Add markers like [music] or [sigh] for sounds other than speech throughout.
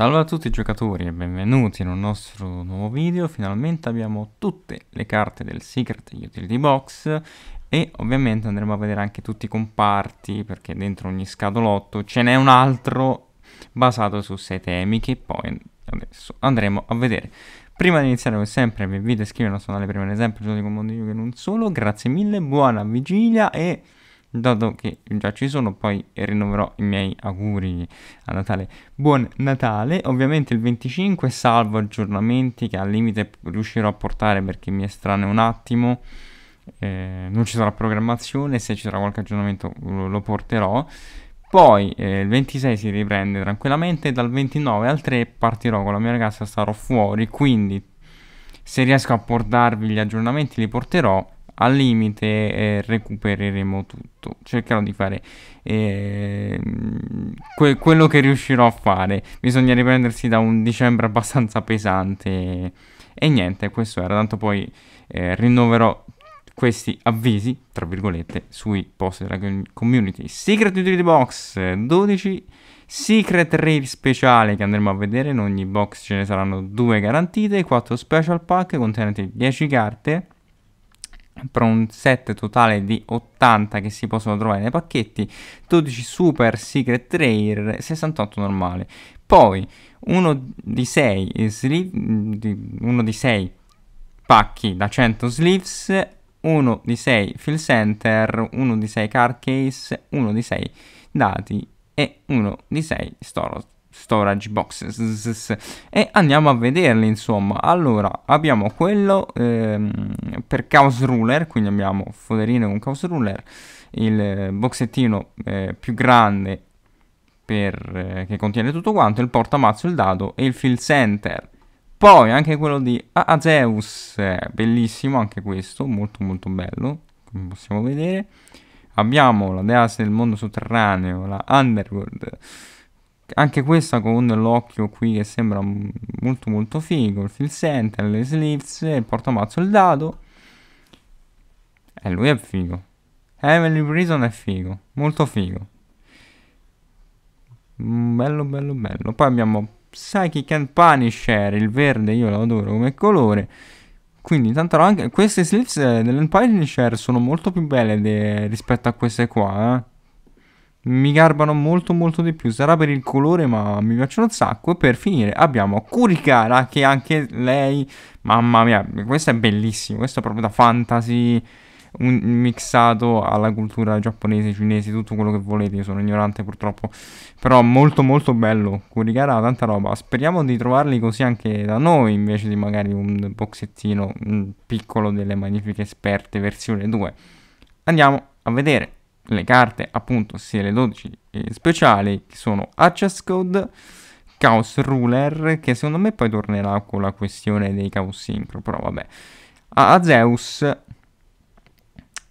Salve a tutti giocatori e benvenuti in un nostro nuovo video, finalmente abbiamo tutte le carte del Secret Utility Box e ovviamente andremo a vedere anche tutti i comparti perché dentro ogni scatolotto ce n'è un altro basato su sei temi che poi adesso andremo a vedere. Prima di iniziare come sempre vi invito a iscrivervi al nostro canale per un esempio di mondo di non solo, grazie mille, buona vigilia e dato che già ci sono, poi rinnoverò i miei auguri a Natale. Buon Natale, ovviamente il 25 salvo aggiornamenti che al limite riuscirò a portare perché mi estraneo un attimo. Eh, non ci sarà programmazione, se ci sarà qualche aggiornamento lo porterò. Poi eh, il 26 si riprende tranquillamente, dal 29 al 3 partirò con la mia ragazza, starò fuori, quindi se riesco a portarvi gli aggiornamenti li porterò al limite eh, recupereremo tutto. Cercherò di fare eh, que quello che riuscirò a fare. Bisogna riprendersi da un dicembre abbastanza pesante. E niente, questo era. Tanto poi eh, rinnoverò questi avvisi, tra virgolette, sui post della community. Secret Utility Box 12 Secret Rare speciale che andremo a vedere. In ogni box ce ne saranno due garantite, 4 special pack contenenti 10 carte per un set totale di 80 che si possono trovare nei pacchetti, 12 super secret rare, 68 normali. Poi uno di 6 sleeve, pacchi da 100 sleeves, uno di 6 fill center, uno di 6 car case, uno di 6 dati e uno di 6 storage storage box e andiamo a vederli insomma allora abbiamo quello ehm, per chaos ruler quindi abbiamo foderino con chaos ruler il boxettino eh, più grande per, eh, che contiene tutto quanto il portamazzo il dado e il fill center poi anche quello di Azeus eh, bellissimo anche questo molto molto bello come possiamo vedere abbiamo la deas del mondo sotterraneo la underworld anche questa con l'occhio qui che sembra molto molto figo il fill center, le sleeves, il portamazzo, il dado e eh, lui è figo Emily Prison è figo molto figo mm, bello bello bello poi abbiamo Psychic and Punisher il verde io lo adoro come colore quindi tanto anche queste sleeves eh, dell'Empire Punisher sono molto più belle de... rispetto a queste qua eh? mi garbano molto molto di più. Sarà per il colore, ma mi piacciono un sacco. E per finire abbiamo Kurikara, che anche lei, mamma mia, questo è bellissimo. Questo è proprio da fantasy, un, mixato alla cultura giapponese, cinese, tutto quello che volete. Io sono ignorante purtroppo, però molto molto bello. Kurikara, tanta roba. Speriamo di trovarli così anche da noi, invece di magari un boxettino un piccolo delle magnifiche esperte versione 2. Andiamo a vedere le carte appunto sia le 12 speciali che sono Access Code, Chaos Ruler che secondo me poi tornerà con la questione dei Chaos Synchro, però vabbè. A Zeus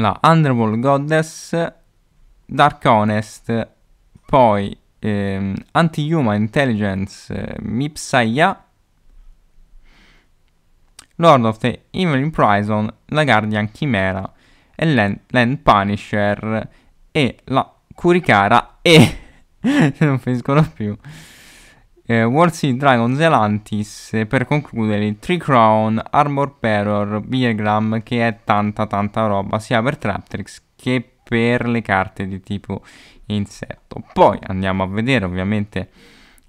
la Underworld Goddess, Dark Honest, poi ehm, Anti-Human Intelligence eh, Mipsaia, Lord of the Evil Prison, la Guardian Chimera e Land, Land Punisher e la Curicara e [laughs] non finiscono più. Eh, World Sea Dragon Zelantis e per concludere Tree Crown, Armor Peror, Biagram che è tanta tanta roba sia per Traptrix che per le carte di tipo insetto. Poi andiamo a vedere ovviamente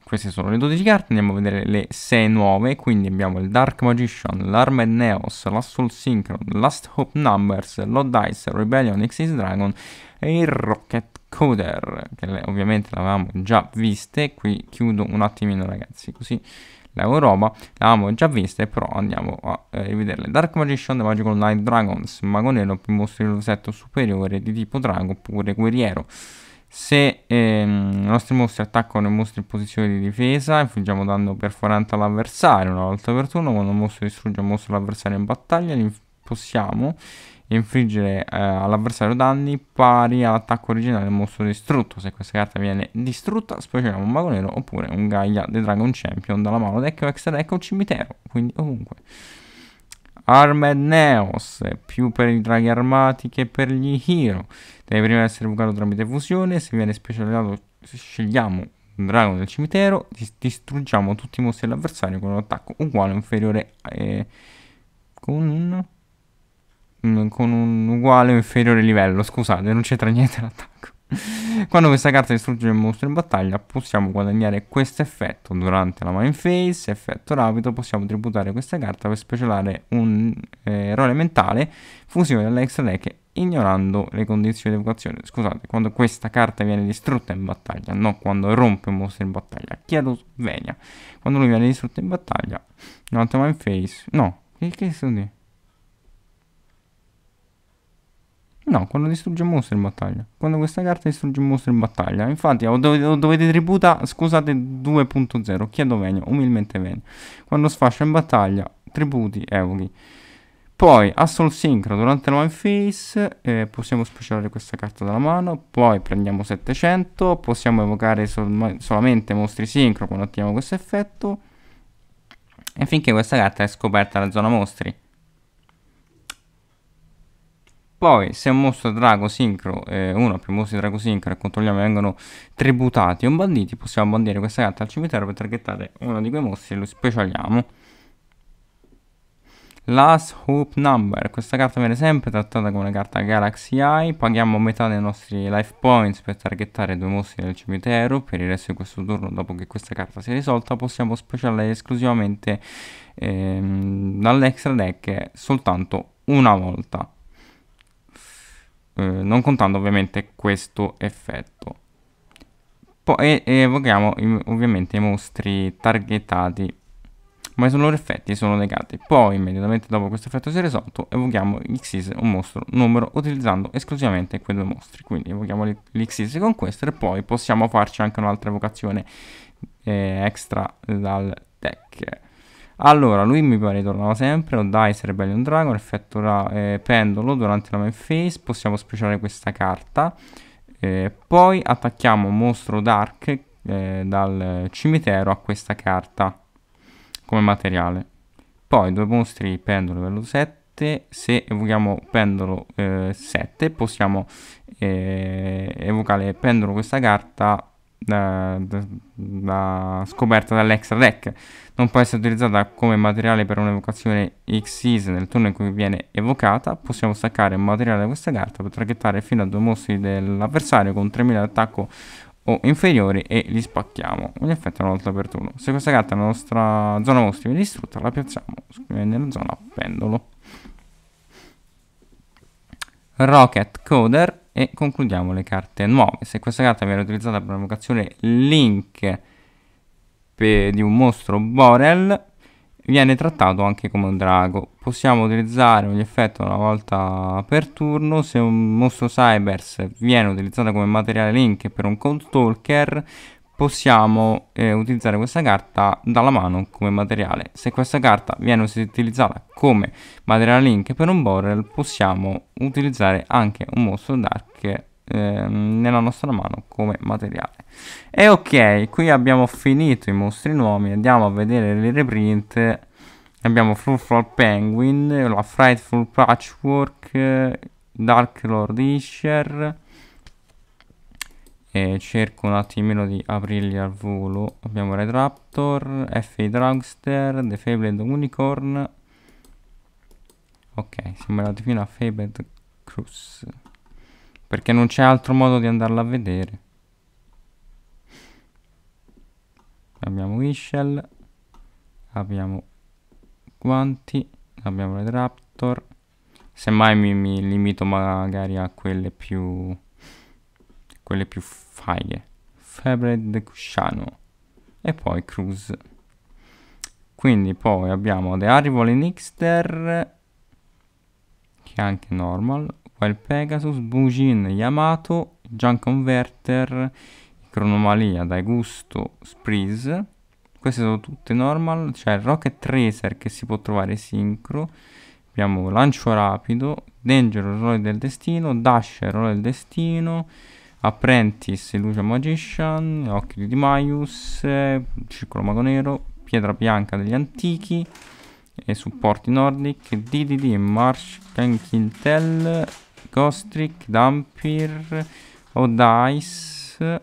queste sono le 12 carte, andiamo a vedere le 6 nuove, quindi abbiamo il Dark Magician, l'Armed Neos, la Soul Synchron, Last Hope Numbers, Lord Dice, Rebellion X's Dragon e il Rocket Coder, che le, ovviamente l'avevamo già viste, qui chiudo un attimino ragazzi, così l'Europa l'avevamo già vista, però andiamo a eh, rivederle. Dark Magician, The Magical Night Dragons, Mago Nero più mostri il rosetto superiore di tipo drago oppure guerriero. Se ehm, i nostri mostri attaccano i mostri in posizione di difesa, infliggiamo danno perforante all'avversario una volta per turno. Quando un mostro distrugge un mostro dell'avversario in battaglia, possiamo infliggere eh, all'avversario danni pari all'attacco originale del mostro distrutto. Se questa carta viene distrutta, spawneriamo un mago nero oppure un Gaia The Dragon Champion dalla mano deck o extra deck o cimitero, quindi ovunque. Armed Neos, più per i draghi armati che per gli hero. Deve prima essere evocato tramite fusione, se viene specializzato scegliamo un drago del cimitero, distruggiamo tutti i mostri dell'avversario con un attacco uguale o inferiore eh, con un con un uguale o inferiore livello, scusate, non c'entra niente [laughs] l'attacco. Quando questa carta distrugge il mostro in battaglia possiamo guadagnare questo effetto durante la main phase, effetto rapido, possiamo tributare questa carta per specialare un eh, errore mentale, fusione dell'extra deck ignorando le condizioni di evocazione. Scusate, quando questa carta viene distrutta in battaglia, no, quando rompe un mostro in battaglia. Chiedo venia. Quando lui viene distrutto in battaglia, durante la main phase... No, che, che sono No, quando distrugge un mostro in battaglia. Quando questa carta distrugge un mostro in battaglia. Infatti, o dovete, o tributa, scusate, 2.0. Chiedo venia, umilmente venia. Quando sfascia in battaglia, tributi, evochi. Poi, Assault Synchro, durante la one phase, eh, possiamo specialare questa carta dalla mano. Poi prendiamo 700, possiamo evocare sol solamente mostri sincro quando attiviamo questo effetto. E finché questa carta è scoperta la zona mostri. Poi se un mostro drago sincro, eh, uno o più mostri drago sincro e controlliamo vengono tributati o banditi, possiamo bandire questa carta al cimitero per targettare uno di quei mostri e lo specialiamo. Last Hope Number, questa carta viene sempre trattata come una carta Galaxy Eye, paghiamo metà dei nostri life points per targettare due mostri del cimitero, per il resto di questo turno dopo che questa carta si è risolta possiamo specializzare esclusivamente ehm, dall'extra deck soltanto una volta. Eh, non contando ovviamente questo effetto. Poi evochiamo ovviamente i mostri targetati, ma i loro effetti sono negati. Poi, immediatamente dopo questo effetto si è risolto, evochiamo l'Xis, un mostro numero, utilizzando esclusivamente quei due mostri. Quindi evochiamo l'Xyz con questo e poi possiamo farci anche un'altra evocazione eh, extra dal deck. Allora, lui mi pare tornava sempre, o Dice, Rebellion Dragon, effetto eh, pendolo durante la main phase, possiamo speciare questa carta. Eh, poi attacchiamo un mostro Dark eh, dal cimitero a questa carta come materiale. Poi due mostri pendolo livello 7, se evochiamo pendolo 7 eh, possiamo eh, evocare pendolo questa carta da, da, da scoperta dall'extra deck. Non può essere utilizzata come materiale per un'evocazione Xyz nel turno in cui viene evocata. Possiamo staccare un materiale da questa carta per traghettare fino a due mostri dell'avversario con 3000 d'attacco o inferiori e li spacchiamo. In effetti, una volta per turno. Se questa carta nella nostra zona mostri viene distrutta, la piazziamo nella zona pendolo. Rocket Coder e concludiamo le carte nuove. Se questa carta viene utilizzata per una vocazione link per, di un mostro Borel, viene trattato anche come un drago. Possiamo utilizzare ogni effetto una volta per turno. Se un mostro Cybers viene utilizzato come materiale link per un Cold Stalker, possiamo eh, utilizzare questa carta dalla mano come materiale. Se questa carta viene utilizzata come materiale link per un borrel, possiamo utilizzare anche un mostro dark eh, nella nostra mano come materiale. E ok, qui abbiamo finito i mostri nuovi, andiamo a vedere le reprint. Abbiamo Full Fruitful Penguin, la Frightful Patchwork, Dark Lord Isher e cerco un attimino di aprirli al volo. Abbiamo Red Raptor, F.A. Dragster, The Fabled Unicorn. Ok, siamo andati fino a Fabled Cruise. Perché non c'è altro modo di andarla a vedere. Abbiamo Wishel. Abbiamo Guanti. Abbiamo Red Raptor. Semmai mi, mi limito magari a quelle più quelle più Febre Febred Cusciano e poi Cruz. Quindi poi abbiamo The Arrival in Nixter che è anche normal, Wild Pegasus, Bujin, Yamato, Junk Converter, Cronomalia, Daigusto, Spreeze. Queste sono tutte normal, c'è cioè Rocket Tracer che si può trovare sincro, abbiamo Lancio Rapido, Danger, Role del Destino, Dasher, Role del Destino, Apprentice, Lucia Magician, Occhi di Maius, Circolo Mago Nero, Pietra Bianca degli Antichi, e supporti Nordic, DDD, Marsh, Kankintel, Gostrick, Dampir, Odice,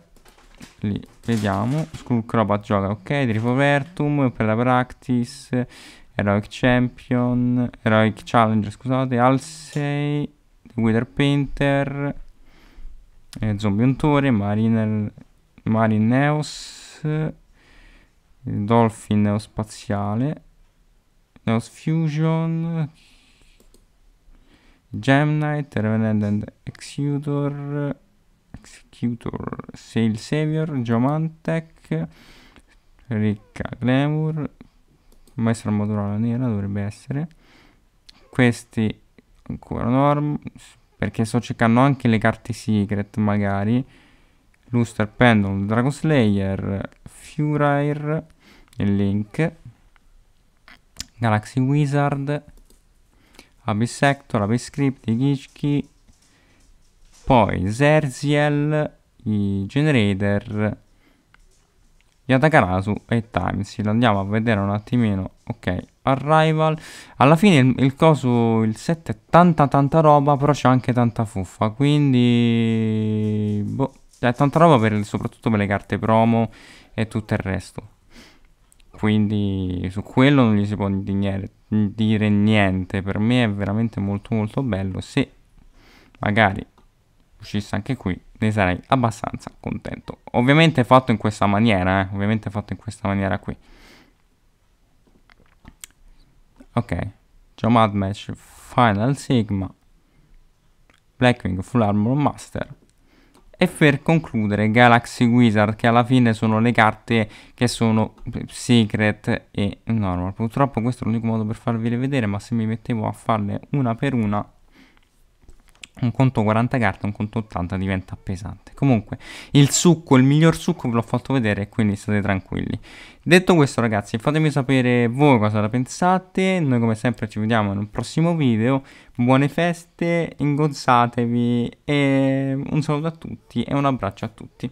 lì vediamo, Skullcrobat gioca, ok, Drifovertum, per la Practice, Heroic Champion, Heroic Challenger, scusate, Alsei, Wither Painter, eh, zombie untore, mariner, marineos, eh, dolphin neospaziale, neos fusion, gemnite, revenant and executor, executor, sail savior, geomantec, ricca glamour, maestra motorala nera dovrebbe essere, questi ancora norm, perché sto cercando anche le carte secret, magari. Luster Pendulum, Dragon Slayer, Furair e Link. Galaxy Wizard, Abyss Sector, Abyss Crypt, Gishki. Poi Zerziel, i Generator, Yatakarasu e Timesil. Andiamo a vedere un attimino. Ok, Arrival. Alla fine il, il coso, il set è tanta tanta roba, però c'è anche tanta fuffa, quindi... Boh, è tanta roba per, soprattutto per le carte promo e tutto il resto. Quindi su quello non gli si può dire niente, per me è veramente molto molto bello, se magari uscisse anche qui ne sarei abbastanza contento. Ovviamente fatto in questa maniera, eh? ovviamente fatto in questa maniera qui. Ok, Jomad Match Final Sigma, Blackwing Full Armor Master. E per concludere Galaxy Wizard che alla fine sono le carte che sono eh, Secret e Normal. Purtroppo questo è l'unico modo per farvele vedere ma se mi mettevo a farle una per una un conto 40 carte, un conto 80 diventa pesante. Comunque, il succo, il miglior succo ve l'ho fatto vedere, quindi state tranquilli. Detto questo ragazzi, fatemi sapere voi cosa ne pensate, noi come sempre ci vediamo in un prossimo video, buone feste, ingozzatevi e un saluto a tutti e un abbraccio a tutti.